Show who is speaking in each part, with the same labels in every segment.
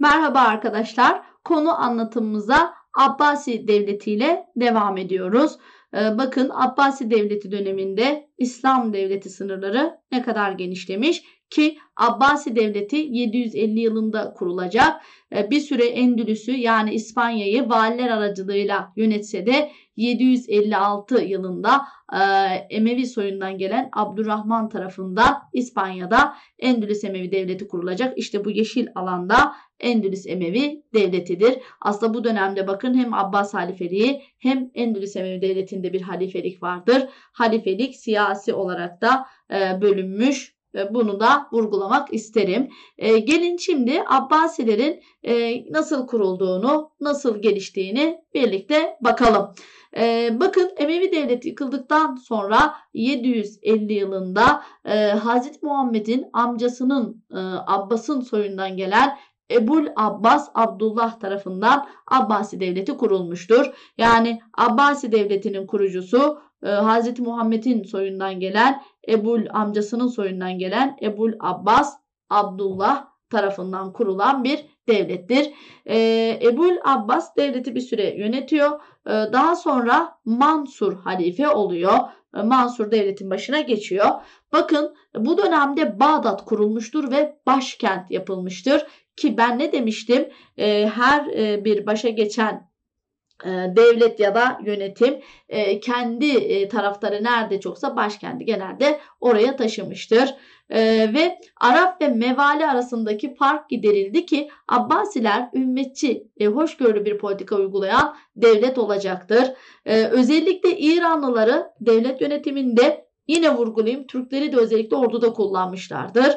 Speaker 1: Merhaba arkadaşlar. Konu anlatımımıza Abbasi Devleti ile devam ediyoruz. Ee, bakın Abbasi Devleti döneminde İslam Devleti sınırları ne kadar genişlemiş ki Abbasi Devleti 750 yılında kurulacak. E, bir süre Endülüs'ü yani İspanya'yı valiler aracılığıyla yönetse de 756 yılında e, Emevi soyundan gelen Abdurrahman tarafından İspanya'da Endülüs Emevi Devleti kurulacak. İşte bu yeşil alanda Endülüs Emevi Devleti'dir. Aslında bu dönemde bakın hem Abbas halifeliği hem Endülüs Emevi Devleti'nde bir halifelik vardır. Halifelik siyasi olarak da e, bölünmüş bunu da vurgulamak isterim. E, gelin şimdi Abbasilerin e, nasıl kurulduğunu, nasıl geliştiğini birlikte bakalım. E, bakın Emevi Devleti yıkıldıktan sonra 750 yılında e, Hazreti Muhammed'in amcasının e, Abbas'ın soyundan gelen Ebul Abbas Abdullah tarafından Abbasi Devleti kurulmuştur. Yani Abbasi Devleti'nin kurucusu e, Hazreti Muhammed'in soyundan gelen Ebul amcasının soyundan gelen Ebul Abbas Abdullah tarafından kurulan bir devlettir. E, ee, Ebul Abbas devleti bir süre yönetiyor. E, daha sonra Mansur halife oluyor. E, Mansur devletin başına geçiyor. Bakın bu dönemde Bağdat kurulmuştur ve başkent yapılmıştır. Ki ben ne demiştim? E, her e, bir başa geçen e, devlet ya da yönetim e, kendi e, taraftarı nerede çoksa başkenti genelde oraya taşımıştır. Ve Arap ve Mevali arasındaki fark giderildi ki Abbasiler ümmetçi, hoşgörülü bir politika uygulayan devlet olacaktır. Özellikle İranlıları devlet yönetiminde yine vurgulayayım Türkleri de özellikle orduda kullanmışlardır.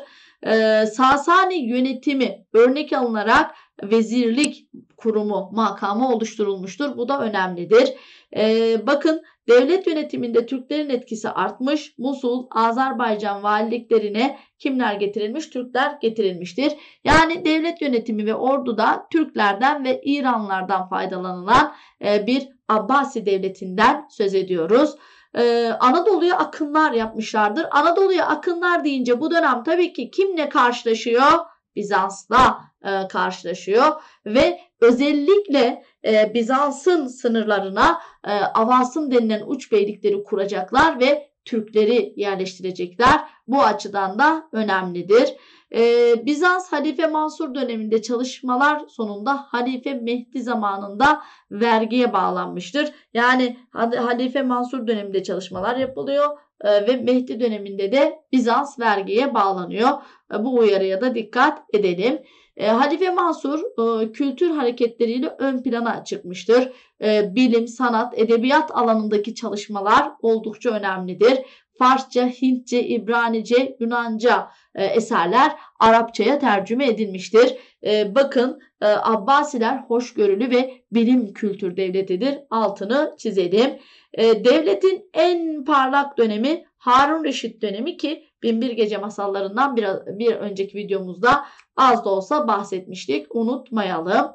Speaker 1: Sasani yönetimi örnek alınarak vezirlik kurumu makamı oluşturulmuştur. Bu da önemlidir. Ee, bakın devlet yönetiminde Türklerin etkisi artmış. Musul, Azerbaycan valiliklerine kimler getirilmiş? Türkler getirilmiştir. Yani devlet yönetimi ve orduda Türklerden ve İranlardan faydalanılan e, bir Abbasi devletinden söz ediyoruz ee, Anadolu'ya akınlar yapmışlardır. Anadolu'ya akınlar deyince bu dönem tabii ki kimle karşılaşıyor? Bizans'la e, karşılaşıyor ve özellikle e, Bizans'ın sınırlarına e, Avans'ın denilen uç beylikleri kuracaklar ve Türkleri yerleştirecekler. Bu açıdan da önemlidir. Ee, Bizans Halife Mansur döneminde çalışmalar sonunda Halife Mehdi zamanında vergiye bağlanmıştır. Yani Halife Mansur döneminde çalışmalar yapılıyor ee, ve Mehdi döneminde de Bizans vergiye bağlanıyor. Ee, bu uyarıya da dikkat edelim. Ee, Halife Mansur e, kültür hareketleriyle ön plana çıkmıştır. Bilim, sanat, edebiyat alanındaki çalışmalar oldukça önemlidir. Farsça, Hintçe, İbranice, Yunanca e, eserler Arapçaya tercüme edilmiştir. E, bakın e, Abbasiler hoşgörülü ve bilim kültür devletidir. Altını çizelim. E, devletin en parlak dönemi Harun Reşit dönemi ki Binbir Gece masallarından bir, bir önceki videomuzda az da olsa bahsetmiştik. Unutmayalım.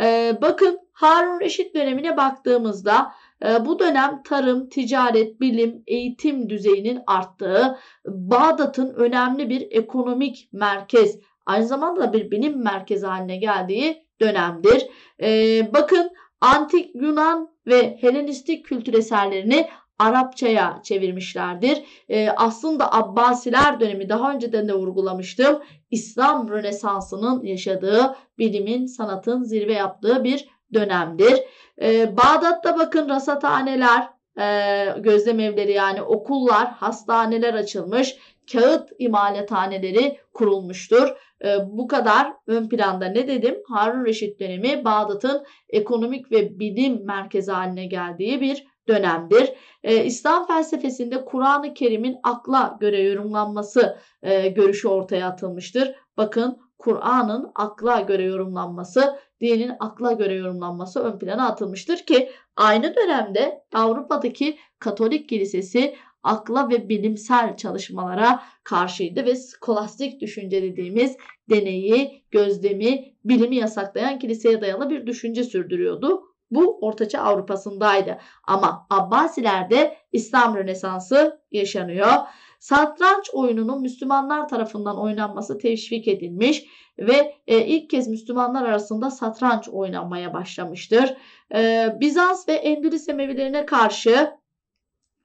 Speaker 1: Ee, bakın Harun Reşit dönemine baktığımızda ee, bu dönem tarım, ticaret, bilim, eğitim düzeyinin arttığı Bağdat'ın önemli bir ekonomik merkez, aynı zamanda bir bilim merkezi haline geldiği dönemdir. Ee, bakın antik Yunan ve Helenistik kültür eserlerini Arapçaya çevirmişlerdir. E, aslında Abbasiler dönemi daha önceden de vurgulamıştım. İslam Rönesansı'nın yaşadığı bilimin, sanatın zirve yaptığı bir dönemdir. E, Bağdat'ta bakın rasathaneler, e, gözlem evleri yani okullar, hastaneler açılmış, kağıt imalathaneleri kurulmuştur. E, bu kadar ön planda ne dedim? Harun Reşit dönemi Bağdat'ın ekonomik ve bilim merkezi haline geldiği bir dönemdir. E, İslam felsefesinde Kur'an-ı Kerim'in akla göre yorumlanması e, görüşü ortaya atılmıştır. Bakın Kur'an'ın akla göre yorumlanması diğerinin akla göre yorumlanması ön plana atılmıştır ki aynı dönemde Avrupa'daki Katolik Kilisesi akla ve bilimsel çalışmalara karşıydı ve skolastik düşünce dediğimiz deneyi, gözlemi, bilimi yasaklayan kiliseye dayalı bir düşünce sürdürüyordu. Bu Ortaçağ Avrupa'sındaydı. Ama Abbasilerde İslam Rönesansı yaşanıyor. Satranç oyununun Müslümanlar tarafından oynanması teşvik edilmiş ve e, ilk kez Müslümanlar arasında satranç oynanmaya başlamıştır. E, Bizans ve Endülüs Emevilerine karşı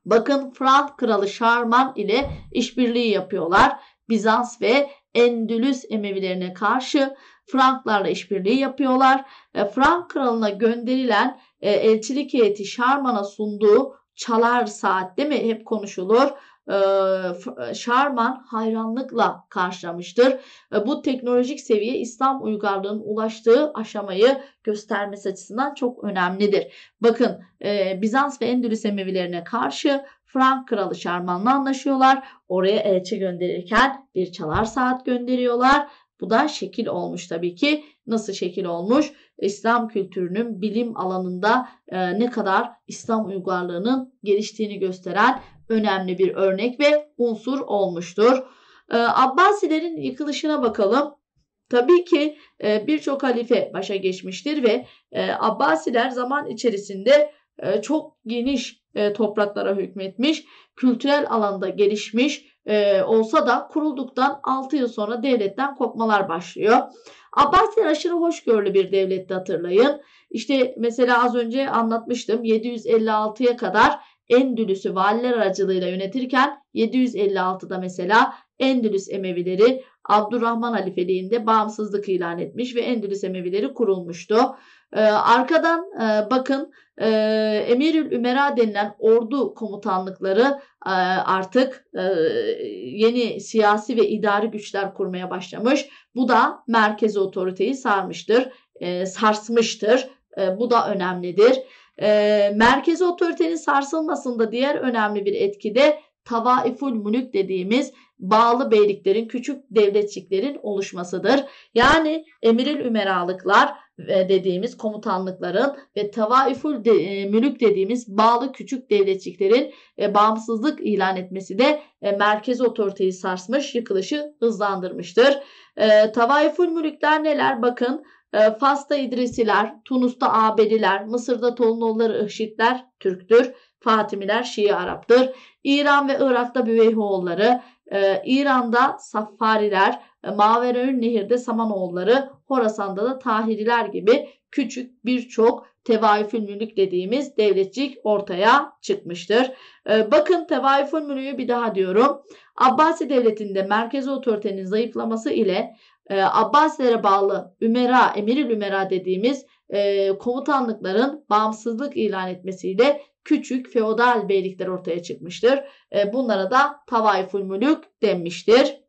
Speaker 1: bakın Frank kralı Şarman ile işbirliği yapıyorlar. Bizans ve Endülüs Emevilerine karşı Franklarla işbirliği yapıyorlar. E, Frank kralına gönderilen e, elçilik heyeti Şarman'a sunduğu çalar saat değil mi? Hep konuşulur. Şarman e, e, hayranlıkla karşılamıştır. E, bu teknolojik seviye İslam uygarlığının ulaştığı aşamayı göstermesi açısından çok önemlidir. Bakın Bizans ve Endülüs Emevilerine karşı Frank kralı Şarman'la anlaşıyorlar. Oraya elçi gönderirken bir çalar saat gönderiyorlar. Bu da şekil olmuş tabii ki. Nasıl şekil olmuş? İslam kültürünün bilim alanında ne kadar İslam uygarlığının geliştiğini gösteren önemli bir örnek ve unsur olmuştur. Ee, Abbasilerin yıkılışına bakalım. Tabii ki e, birçok halife başa geçmiştir ve e, Abbasiler zaman içerisinde e, çok geniş topraklara hükmetmiş, kültürel alanda gelişmiş olsa da kurulduktan 6 yıl sonra devletten kopmalar başlıyor. Abbasiler aşırı hoşgörülü bir devletti hatırlayın. İşte mesela az önce anlatmıştım 756'ya kadar Endülüs'ü valiler aracılığıyla yönetirken 756'da mesela Endülüs Emevileri Abdurrahman halifeliğinde bağımsızlık ilan etmiş ve Endülüs Emevileri kurulmuştu. Ee, arkadan e, bakın e, Emirül Ümera denilen ordu komutanlıkları e, artık e, yeni siyasi ve idari güçler kurmaya başlamış. Bu da merkezi otoriteyi sarmıştır, e, sarsmıştır. E, bu da önemlidir. E, ee, merkezi otoritenin sarsılmasında diğer önemli bir etki de tavaiful mülük dediğimiz bağlı beyliklerin, küçük devletçiklerin oluşmasıdır. Yani emiril ümeralıklar e, dediğimiz komutanlıkların ve tavaiful de, e, mülük dediğimiz bağlı küçük devletçiklerin e, bağımsızlık ilan etmesi de e, merkez otoriteyi sarsmış, yıkılışı hızlandırmıştır. E, tavaiful mülükler neler? Bakın ee, Fas'ta İdrisiler, Tunus'ta Abediler, Mısır'da Tolunolları Ihşitler Türktür. Fatimiler Şii Arap'tır. İran ve Irak'ta Büveyhoğulları, e, İran'da Safariler, e, Mavereül Nehir'de Samanoğulları, Horasan'da da Tahiriler gibi küçük birçok tevaüfül mülük dediğimiz devletçik ortaya çıkmıştır. E, bakın tevaüfül mülüğü bir daha diyorum. Abbasi devletinde merkezi otoritenin zayıflaması ile e, ee, Abbasilere bağlı Ümera, Emiril Ümera dediğimiz e, komutanlıkların bağımsızlık ilan etmesiyle küçük feodal beylikler ortaya çıkmıştır. E, bunlara da Tavaiful Mülük denmiştir.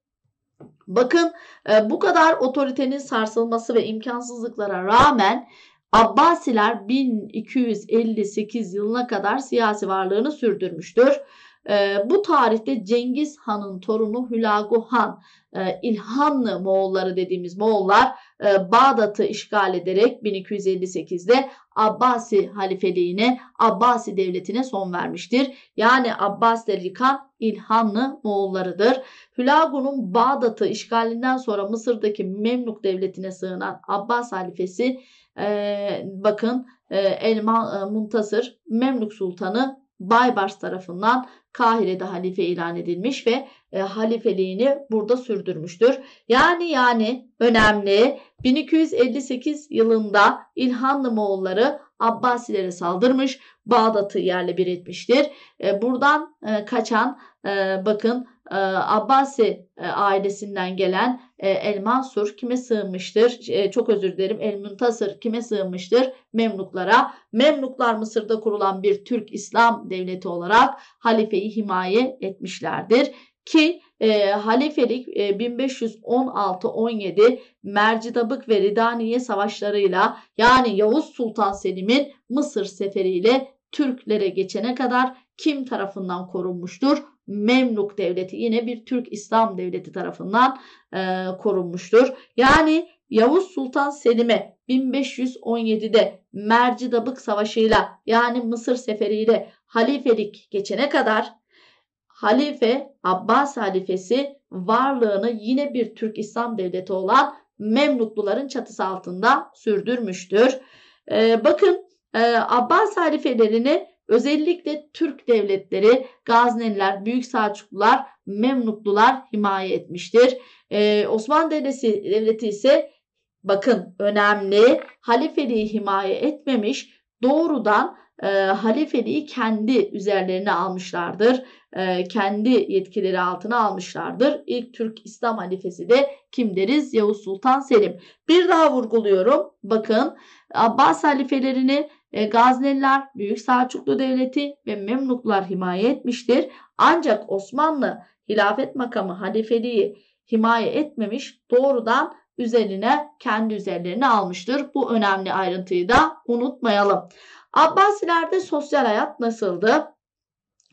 Speaker 1: Bakın e, bu kadar otoritenin sarsılması ve imkansızlıklara rağmen Abbasiler 1258 yılına kadar siyasi varlığını sürdürmüştür. E, bu tarihte Cengiz Han'ın torunu Hülagu Han, e, İlhanlı Moğolları dediğimiz Moğollar e, Bağdat'ı işgal ederek 1258'de Abbasi halifeliğine, Abbasi devletine son vermiştir. Yani Abbasileri yıkan İlhanlı Moğollarıdır. Hülagu'nun Bağdat'ı işgalinden sonra Mısır'daki Memluk devletine sığınan Abbas halifesi e, bakın e, Elma e, Muntasır Memluk Sultanı Baybars tarafından Kahire'de halife ilan edilmiş ve e, halifeliğini burada sürdürmüştür. Yani yani önemli 1258 yılında İlhanlı Moğolları Abbasilere saldırmış, Bağdat'ı yerle bir etmiştir. E, buradan e, kaçan e, bakın e, Abbasi e, ailesinden gelen e, El Mansur kime sığınmıştır? E, çok özür dilerim. El Muntasır kime sığınmıştır? Memluklara. Memluklar Mısır'da kurulan bir Türk İslam devleti olarak halifeyi himaye etmişlerdir ki e, halifelik e, 1516-17 Mercidabık ve Ridaniye savaşlarıyla yani Yavuz Sultan Selim'in Mısır seferiyle Türklere geçene kadar kim tarafından korunmuştur? Memluk Devleti yine bir Türk İslam Devleti tarafından e, korunmuştur. Yani Yavuz Sultan Selim'e 1517'de Mercidabık Savaşı'yla yani Mısır seferiyle halifelik geçene kadar halife Abbas halifesi varlığını yine bir Türk İslam devleti olan Memlukluların çatısı altında sürdürmüştür. Ee, bakın e, Abbas halifelerini Özellikle Türk devletleri Gazneliler, Büyük Selçuklular, Memluklular himaye etmiştir. Ee, Osmanlı Devleti, devleti ise bakın önemli halifeliği himaye etmemiş doğrudan e, halifeliği kendi üzerlerine almışlardır. E, kendi yetkileri altına almışlardır. İlk Türk İslam halifesi de kim deriz? Yavuz Sultan Selim. Bir daha vurguluyorum. Bakın Abbas halifelerini e, Gazneliler, Büyük Selçuklu Devleti ve Memluklar himaye etmiştir. Ancak Osmanlı hilafet makamı halifeliği himaye etmemiş doğrudan üzerine kendi üzerlerini almıştır. Bu önemli ayrıntıyı da unutmayalım. Abbasilerde sosyal hayat nasıldı?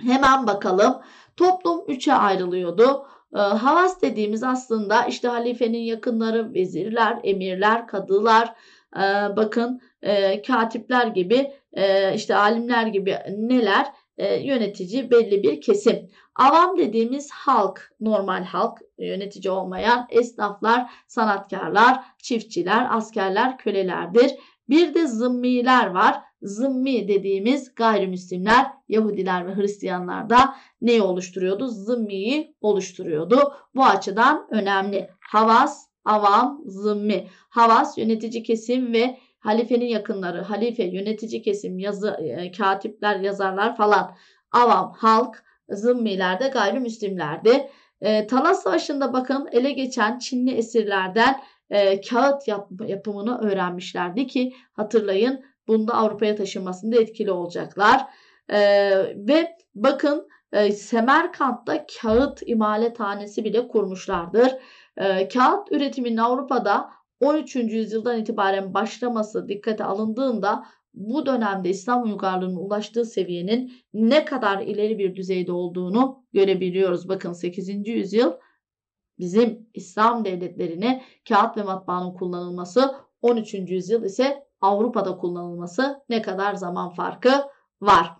Speaker 1: Hemen bakalım. Toplum üçe ayrılıyordu. E, Havas dediğimiz aslında işte halifenin yakınları, vezirler, emirler, kadılar, e, bakın e, katipler gibi e, işte alimler gibi neler e, yönetici belli bir kesim. Avam dediğimiz halk, normal halk, yönetici olmayan esnaflar, sanatkarlar, çiftçiler, askerler, kölelerdir. Bir de zımmiler var. Zımmi dediğimiz gayrimüslimler, Yahudiler ve Hristiyanlar da neyi oluşturuyordu? Zımmiyi oluşturuyordu. Bu açıdan önemli. Havas, avam, zımmi. Havas yönetici kesim ve halifenin yakınları, halife, yönetici kesim, yazı, e, katipler, yazarlar falan, avam, halk, zımmilerde, gayrimüslimlerde. E, Talas Savaşı'nda bakın ele geçen Çinli esirlerden e, kağıt yap, yapımını öğrenmişlerdi ki hatırlayın bunda Avrupa'ya taşınmasında etkili olacaklar. E, ve bakın e, Semerkant'ta kağıt imalethanesi bile kurmuşlardır. E, kağıt üretiminin Avrupa'da 13. yüzyıldan itibaren başlaması dikkate alındığında bu dönemde İslam uygarlığının ulaştığı seviyenin ne kadar ileri bir düzeyde olduğunu görebiliyoruz. Bakın 8. yüzyıl bizim İslam devletlerine kağıt ve matbaanın kullanılması, 13. yüzyıl ise Avrupa'da kullanılması ne kadar zaman farkı var.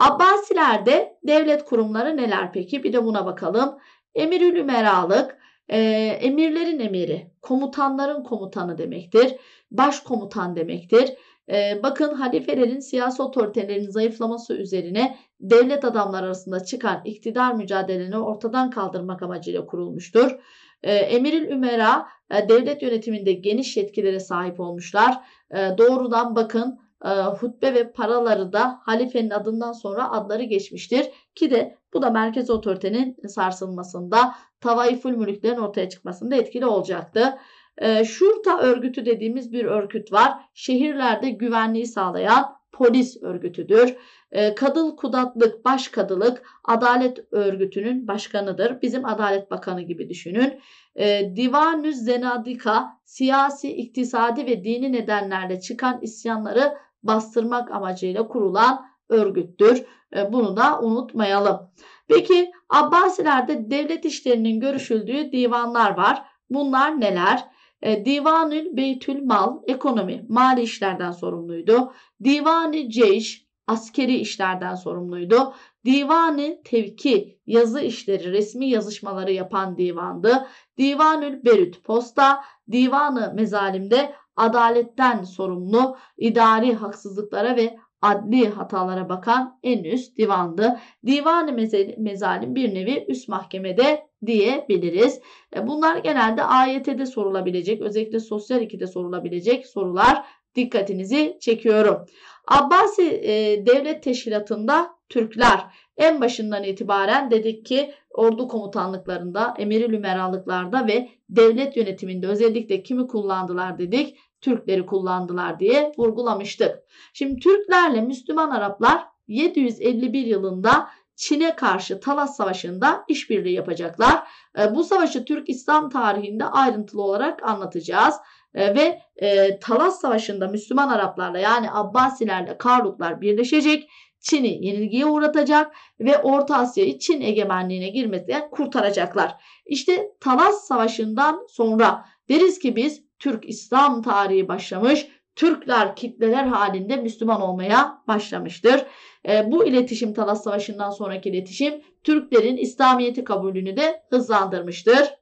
Speaker 1: Abbasilerde devlet kurumları neler peki? Bir de buna bakalım. Emirül Ümeralık, e, emirlerin emiri, komutanların komutanı demektir. Başkomutan demektir. E, bakın halifelerin siyasi otoritelerinin zayıflaması üzerine devlet adamlar arasında çıkan iktidar mücadelesini ortadan kaldırmak amacıyla kurulmuştur. E, ee, Emiril Ümera e, devlet yönetiminde geniş yetkilere sahip olmuşlar. E, doğrudan bakın e, hutbe ve paraları da halifenin adından sonra adları geçmiştir ki de bu da merkez otoritenin sarsılmasında Tavaifül Mülüklerin ortaya çıkmasında etkili olacaktı. Ee, Şurta örgütü dediğimiz bir örgüt var. Şehirlerde güvenliği sağlayan polis örgütüdür. E, kadıl kudatlık, başkadılık adalet örgütünün başkanıdır. Bizim Adalet Bakanı gibi düşünün. E, ee, Divanü Zenadika siyasi, iktisadi ve dini nedenlerle çıkan isyanları bastırmak amacıyla kurulan örgüttür. bunu da unutmayalım. Peki Abbasilerde devlet işlerinin görüşüldüğü divanlar var. Bunlar neler? E, Divanül Beytül Mal ekonomi, mali işlerden sorumluydu. Divanı Ceyş askeri işlerden sorumluydu. Divanı Tevki yazı işleri, resmi yazışmaları yapan divandı. Divanül Berüt posta, divanı mezalimde adaletten sorumlu, idari haksızlıklara ve adli hatalara bakan en üst divandı. Divanı mezalim bir nevi üst mahkemede diyebiliriz. E, bunlar genelde AYT'de sorulabilecek, özellikle sosyal 2'de sorulabilecek sorular dikkatinizi çekiyorum. Abbasi e, Devlet Teşkilatı'nda Türkler en başından itibaren dedik ki ordu komutanlıklarında, emiri lümeralıklarda ve devlet yönetiminde özellikle kimi kullandılar dedik? Türkleri kullandılar diye vurgulamıştık. Şimdi Türklerle Müslüman Araplar 751 yılında Çin'e karşı Talas Savaşı'nda işbirliği yapacaklar. E, bu savaşı Türk İslam tarihinde ayrıntılı olarak anlatacağız. E, ve e, Talas Savaşı'nda Müslüman Araplarla yani Abbasilerle Karluklar birleşecek. Çin'i yenilgiye uğratacak ve Orta Asya'yı Çin egemenliğine girmesine kurtaracaklar. İşte Talas Savaşı'ndan sonra deriz ki biz Türk İslam tarihi başlamış. Türkler kitleler halinde Müslüman olmaya başlamıştır. E, bu iletişim Talas Savaşı'ndan sonraki iletişim Türklerin İslamiyet'i kabulünü de hızlandırmıştır.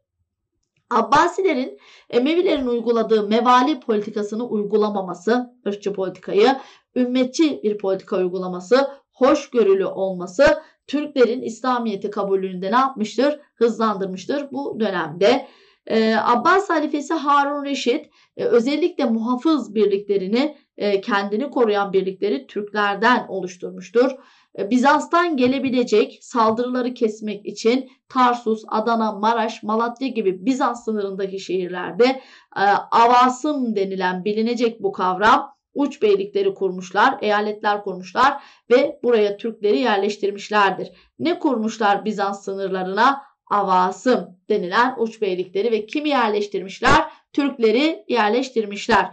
Speaker 1: Abbasilerin Emevilerin uyguladığı mevali politikasını uygulamaması, ırkçı politikayı, ümmetçi bir politika uygulaması, hoşgörülü olması Türklerin İslamiyet'i kabulünü de ne yapmıştır? Hızlandırmıştır bu dönemde. E, Abbas halifesi Harun Reşit e, özellikle muhafız birliklerini e, kendini koruyan birlikleri Türklerden oluşturmuştur. E, Bizans'tan gelebilecek saldırıları kesmek için Tarsus, Adana, Maraş, Malatya gibi Bizans sınırındaki şehirlerde e, avasım denilen bilinecek bu kavram uç beylikleri kurmuşlar, eyaletler kurmuşlar ve buraya Türkleri yerleştirmişlerdir. Ne kurmuşlar Bizans sınırlarına? avasım denilen uç beylikleri ve kimi yerleştirmişler? Türkleri yerleştirmişler.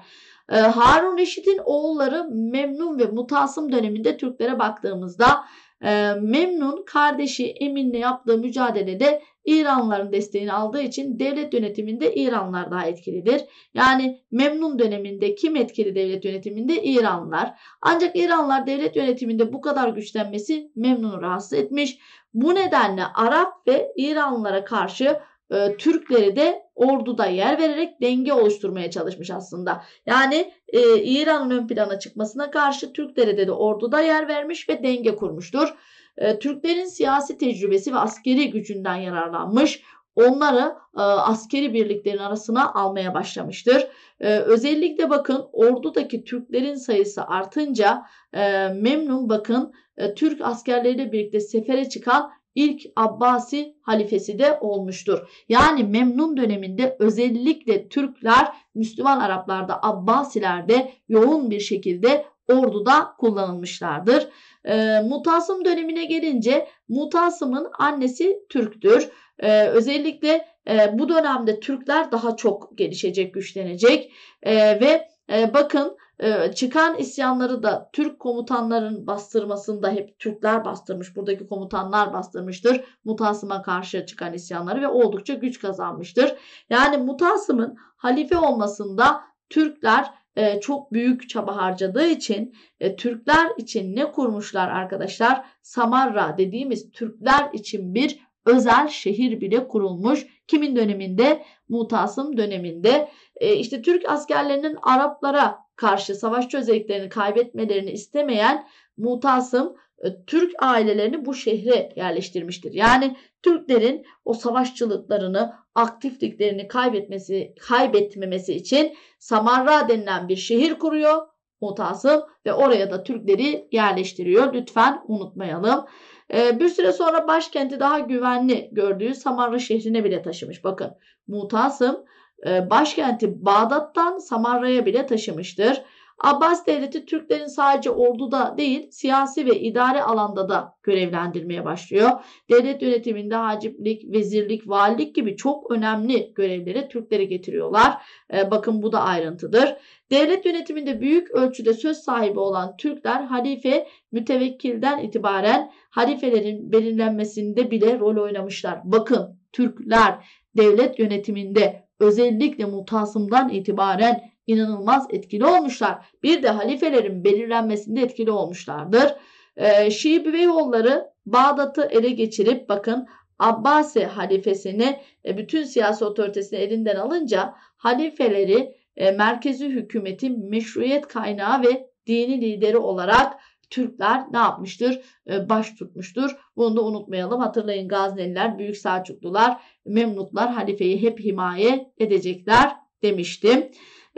Speaker 1: Ee, Harun Reşit'in oğulları Memnun ve Mutasım döneminde Türklere baktığımızda ee, memnun kardeşi Emin'le yaptığı mücadelede İranlıların desteğini aldığı için devlet yönetiminde İranlılar daha etkilidir. Yani Memnun döneminde kim etkili devlet yönetiminde? İranlılar. Ancak İranlılar devlet yönetiminde bu kadar güçlenmesi Memnun'u rahatsız etmiş. Bu nedenle Arap ve İranlılara karşı e, Türkleri de orduda yer vererek denge oluşturmaya çalışmış aslında. Yani e, İran'ın ön plana çıkmasına karşı Türklere de, orduda yer vermiş ve denge kurmuştur. E, Türklerin siyasi tecrübesi ve askeri gücünden yararlanmış onları e, askeri birliklerin arasına almaya başlamıştır. E, özellikle bakın ordudaki Türklerin sayısı artınca e, memnun bakın e, Türk askerleriyle birlikte sefere çıkan ilk Abbasi halifesi de olmuştur. Yani Memnun döneminde özellikle Türkler, Müslüman Araplarda, Abbasilerde yoğun bir şekilde orduda kullanılmışlardır. E, Mutasım dönemine gelince Mutasım'ın annesi Türk'tür. E, özellikle e, bu dönemde Türkler daha çok gelişecek, güçlenecek e, ve e, bakın ee, çıkan isyanları da Türk komutanların bastırmasında hep Türkler bastırmış. Buradaki komutanlar bastırmıştır. Mutasım'a karşı çıkan isyanları ve oldukça güç kazanmıştır. Yani Mutasım'ın halife olmasında Türkler e, çok büyük çaba harcadığı için e, Türkler için ne kurmuşlar arkadaşlar? Samarra dediğimiz Türkler için bir özel şehir bile kurulmuş. Kimin döneminde? mutasım döneminde e, işte Türk askerlerinin Araplara karşı savaşçı özelliklerini kaybetmelerini istemeyen mutasım e, Türk ailelerini bu şehre yerleştirmiştir. Yani Türklerin o savaşçılıklarını, aktifliklerini kaybetmesi, kaybetmemesi için Samarra denilen bir şehir kuruyor mutasım ve oraya da Türkleri yerleştiriyor. Lütfen unutmayalım. Ee, bir süre sonra başkenti daha güvenli gördüğü Samarra şehrine bile taşımış. Bakın Mutasım e, başkenti Bağdat'tan Samarra'ya bile taşımıştır. Abbas Devleti Türklerin sadece orduda değil siyasi ve idare alanda da görevlendirmeye başlıyor. Devlet yönetiminde haciplik, vezirlik, valilik gibi çok önemli görevlere Türkleri getiriyorlar. Ee, bakın bu da ayrıntıdır. Devlet yönetiminde büyük ölçüde söz sahibi olan Türkler halife mütevekkilden itibaren halifelerin belirlenmesinde bile rol oynamışlar. Bakın Türkler devlet yönetiminde özellikle mutasımdan itibaren inanılmaz etkili olmuşlar. Bir de halifelerin belirlenmesinde etkili olmuşlardır. Ee, Şii Büveyoğulları Bağdat'ı ele geçirip bakın Abbasi halifesini e, bütün siyasi otoritesini elinden alınca halifeleri e, merkezi hükümetin meşruiyet kaynağı ve dini lideri olarak Türkler ne yapmıştır? E, baş tutmuştur. Bunu da unutmayalım. Hatırlayın Gazneliler, Büyük Selçuklular, Memlutlar halifeyi hep himaye edecekler demiştim.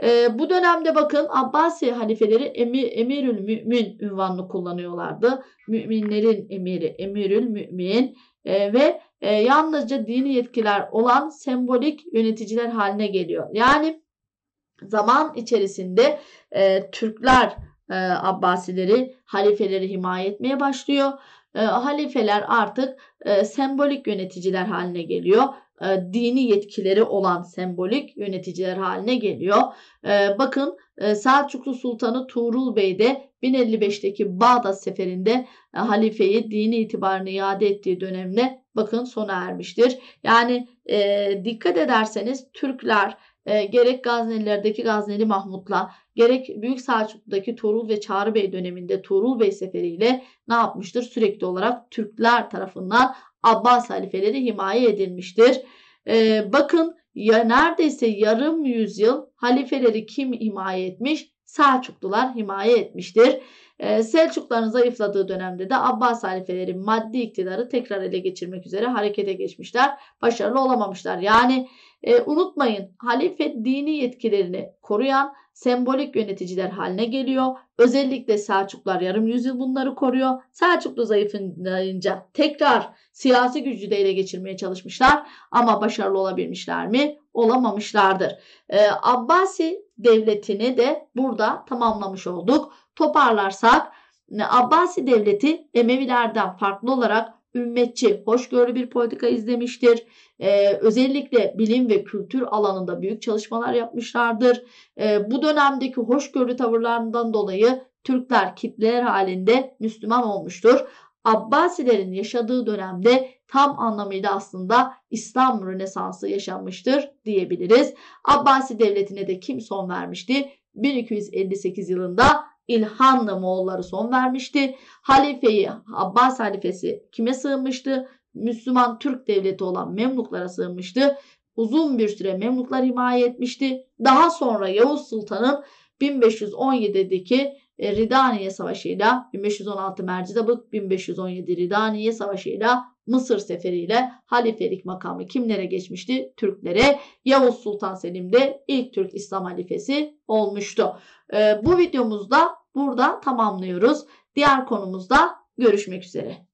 Speaker 1: E, bu dönemde bakın Abbasi halifeleri emi, emirül mümin ünvanını kullanıyorlardı. Müminlerin emiri, emirül mümin e, ve e, yalnızca dini yetkiler olan sembolik yöneticiler haline geliyor. Yani zaman içerisinde e, Türkler e, Abbasileri, halifeleri himaye etmeye başlıyor. E, halifeler artık e, sembolik yöneticiler haline geliyor e, dini yetkileri olan sembolik yöneticiler haline geliyor. E, bakın e, Selçuklu Sultanı Tuğrul Bey de 1055'teki Bağdat seferinde e, halifeyi dini itibarını iade ettiği dönemde bakın sona ermiştir. Yani e, dikkat ederseniz Türkler e, gerek Gaznelilerdeki Gazneli Mahmut'la gerek Büyük Selçuklu'daki Tuğrul ve Çağrı Bey döneminde Tuğrul Bey seferiyle ne yapmıştır? Sürekli olarak Türkler tarafından Abbas halifeleri himaye edilmiştir. Ee, bakın ya neredeyse yarım yüzyıl halifeleri kim himaye etmiş? Selçuklular himaye etmiştir. Ee, Selçukluların zayıfladığı dönemde de Abbas halifeleri maddi iktidarı tekrar ele geçirmek üzere harekete geçmişler. Başarılı olamamışlar. Yani e, unutmayın halife dini yetkilerini koruyan sembolik yöneticiler haline geliyor. Özellikle Selçuklar yarım yüzyıl bunları koruyor. Selçuklu zayıflayınca tekrar siyasi gücü de ele geçirmeye çalışmışlar ama başarılı olabilmişler mi? Olamamışlardır. Ee, Abbasi devletini de burada tamamlamış olduk. Toparlarsak e, Abbasi devleti Emevilerden farklı olarak ümmetçi, hoşgörülü bir politika izlemiştir. Ee, özellikle bilim ve kültür alanında büyük çalışmalar yapmışlardır. Ee, bu dönemdeki hoşgörülü tavırlarından dolayı Türkler kitleler halinde Müslüman olmuştur. Abbasilerin yaşadığı dönemde tam anlamıyla aslında İslam Rönesansı yaşanmıştır diyebiliriz. Abbasi devletine de kim son vermişti? 1258 yılında İlhanlı Moğolları son vermişti. Halifeyi Abbas halifesi kime sığınmıştı? Müslüman Türk devleti olan Memluklara sığınmıştı. Uzun bir süre Memluklar himaye etmişti. Daha sonra Yavuz Sultan'ın 1517'deki e, Ridaniye Savaşı'yla 1516 Mercidabık 1517 Ridaniye Savaşı'yla Mısır seferiyle halifelik makamı kimlere geçmişti? Türklere. Yavuz Sultan Selim de ilk Türk İslam halifesi olmuştu. E, bu videomuzda burada tamamlıyoruz. Diğer konumuzda görüşmek üzere.